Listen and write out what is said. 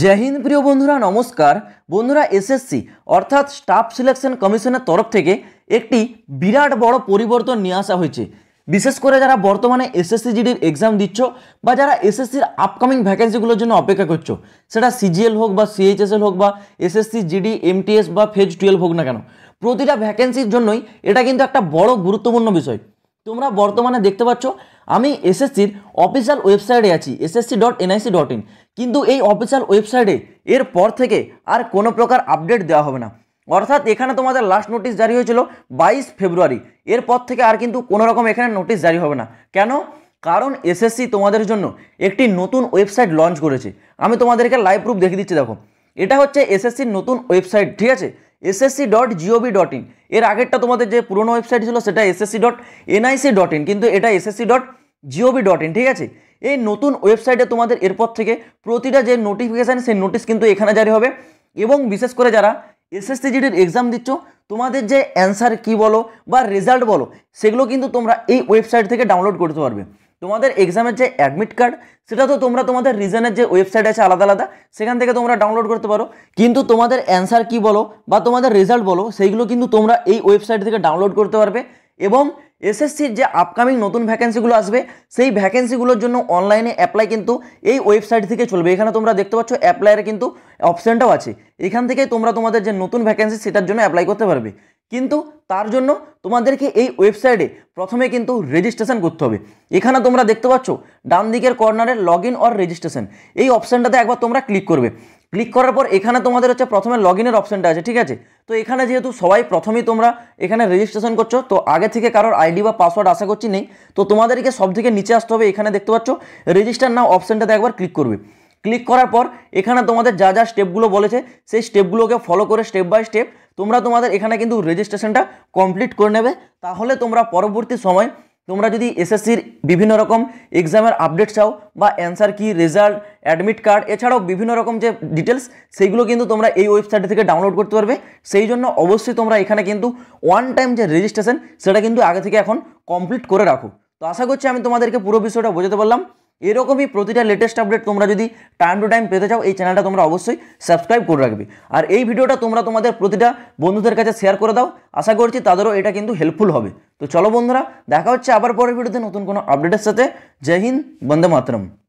জয় হিন্দ প্রিয় বন্ধুরা নমস্কার বন্ধুরা এসএসসি অর্থাৎ স্টাফ সিলেকশন কমিশনের তরফ থেকে একটি বিরাট বড় পরিবর্তন নিয়ে আসা হয়েছে বিশেষ করে যারা বর্তমানে এসএসসি জিডির এক্সাম দিচ্ছ বা যারা এসএসসির আপকামিং ভ্যাকেন্সিগুলোর জন্য অপেক্ষা করছো সেটা সিজিএল হোক বা সিএইচএসএল হোক বা এসএসসি জিডি এমটিএস বা ফেজ টুয়েলভ হোক না কেন প্রতিটা ভ্যাকেন্সির জন্যই এটা কিন্তু একটা বড় গুরুত্বপূর্ণ বিষয় তোমরা বর্তমানে দেখতে পাচ্ছ আমি এসএসসির অফিসিয়াল ওয়েবসাইটে আছি SSC dot NIC dot in কিন্তু এই অফিসিয়াল ওয়েবসাইটে এর পর থেকে আর কোনো প্রকার আপডেট দেওয়া হবে না অর্থাৎ এখানে তোমাদের লাস্ট নোটিশ জারি হয়েছিল বাইশ ফেব্রুয়ারি এরপর থেকে আর কিন্তু কোনো রকম এখানে নোটিশ জারি হবে না কেন কারণ এসএসসি তোমাদের জন্য একটি নতুন ওয়েবসাইট লঞ্চ করেছে আমি তোমাদেরকে লাইভ প্রুফ দেখে দিচ্ছি দেখো এটা হচ্ছে এসএসসির নতুন ওয়েবসাইট ঠিক আছে SSC dot GOV dot in এর আগেরটা তোমাদের যে পুরনো ওয়েবসাইট ছিল সেটা SSC dot NIC dot in কিন্তু এটা SSC dot GOV dot in ঠিক আছে এই নতুন ওয়েবসাইটে তোমাদের এরপর থেকে প্রতিটা যে নোটিফিকেশান সেই নোটিশ কিন্তু এখানে জারি হবে এবং বিশেষ করে যারা এসএসসি জিডির এক্সাম দিচ্ছ তোমাদের যে অ্যান্সার কি বলো বা রেজাল্ট বলো সেগুলো কিন্তু তোমরা এই ওয়েবসাইট থেকে ডাউনলোড করতে পারবে তোমাদের এক্সামের যে অ্যাডমিট কার্ড সেটা তো তোমরা তোমাদের রিজনের যে ওয়েবসাইট আছে আলাদা আলাদা সেখান থেকে তোমরা ডাউনলোড করতে পারো কিন্তু তোমাদের অ্যান্সার কি বলো বা তোমাদের রেজাল্ট বলো সেইগুলো কিন্তু তোমরা এই ওয়েবসাইট থেকে ডাউনলোড করতে পারবে এবং এসএসসির যে আপকামিং নতুন ভ্যাকেন্সিগুলো আসবে সেই ভ্যাকেন্সিগুলোর জন্য অনলাইনে অ্যাপ্লাই কিন্তু এই ওয়েবসাইট থেকে চলবে এখানে তোমরা দেখতে পাচ্ছ অ্যাপ্লাইয়ের কিন্তু অপশানটাও আছে এখান থেকে তোমরা তোমাদের যে নতুন ভ্যাকেন্সি সেটার জন্য অ্যাপ্লাই করতে পারবে কিন্তু তার জন্য তোমাদেরকে এই ওয়েবসাইটে প্রথমে কিন্তু রেজিস্ট্রেশন করতে হবে এখানে তোমরা দেখতে পাচ্ছ ডান দিকের কর্নারে লগ ইন অর রেজিস্ট্রেশন এই অপশানটাতে একবার তোমরা ক্লিক করবে ক্লিক করার পর এখানে তোমাদের হচ্ছে প্রথমে লগ ইনের অপশানটা আছে ঠিক আছে তো এখানে যেহেতু সবাই প্রথমেই তোমরা এখানে রেজিস্ট্রেশন করছো তো আগে থেকে কারোর আইডি বা পাসওয়ার্ড আশা করছি নেই তো তোমাদেরকে সব থেকে নিচে আসতে হবে এখানে দেখতে পাচ্ছ রেজিস্টার নাও অপশানটাতে একবার ক্লিক করবে ক্লিক করার পর এখানে তোমাদের যা যা স্টেপগুলো বলেছে সেই স্টেপগুলোকে ফলো করে স্টেপ বাই স্টেপ তোমরা তোমাদের এখানে কিন্তু রেজিস্ট্রেশনটা কমপ্লিট করে নেবে তাহলে তোমরা পরবর্তী সময় তোমরা যদি এসএসসির বিভিন্ন রকম এক্সামের আপডেট চাও বা অ্যান্সার কি রেজাল্ট অ্যাডমিট কার্ড এছাড়াও বিভিন্ন রকম যে ডিটেলস সেইগুলো কিন্তু তোমরা এই ওয়েবসাইট থেকে ডাউনলোড করতে পারবে সেই জন্য অবশ্যই তোমরা এখানে কিন্তু ওয়ান টাইম যে রেজিস্ট্রেশন সেটা কিন্তু আগে থেকে এখন কমপ্লিট করে রাখো তো আশা করছি আমি তোমাদেরকে পুরো বিষয়টা বোঝাতে পারলাম এরকমই প্রতিটা লেটেস্ট আপডেট তোমরা যদি টাইম টু টাইম পেতে চাও এই চ্যানেলটা তোমরা অবশ্যই সাবস্ক্রাইব করে রাখবে আর এই ভিডিওটা তোমরা তোমাদের প্রতিটা বন্ধুদের কাছে শেয়ার করে দাও আশা করছি তাদেরও এটা কিন্তু হেল্পফুল হবে তো চলো বন্ধুরা দেখা হচ্ছে আবার পরের ভিডিওতে নতুন কোনো আপডেটের সাথে জয় হিন্দ বন্দে মাতরম